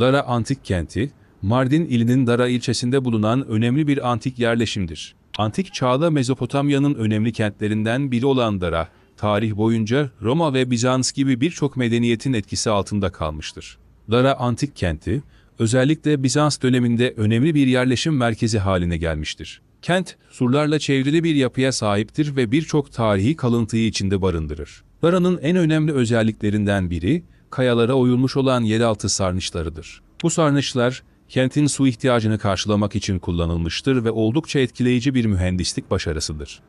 Dara Antik Kenti, Mardin ilinin Dara ilçesinde bulunan önemli bir antik yerleşimdir. Antik çağda Mezopotamya'nın önemli kentlerinden biri olan Dara, tarih boyunca Roma ve Bizans gibi birçok medeniyetin etkisi altında kalmıştır. Dara Antik Kenti, özellikle Bizans döneminde önemli bir yerleşim merkezi haline gelmiştir. Kent, surlarla çevrili bir yapıya sahiptir ve birçok tarihi kalıntıyı içinde barındırır. Dara'nın en önemli özelliklerinden biri, kayalara oyulmuş olan yeraltı sarnıçlarıdır. Bu sarnıçlar, kentin su ihtiyacını karşılamak için kullanılmıştır ve oldukça etkileyici bir mühendislik başarısıdır.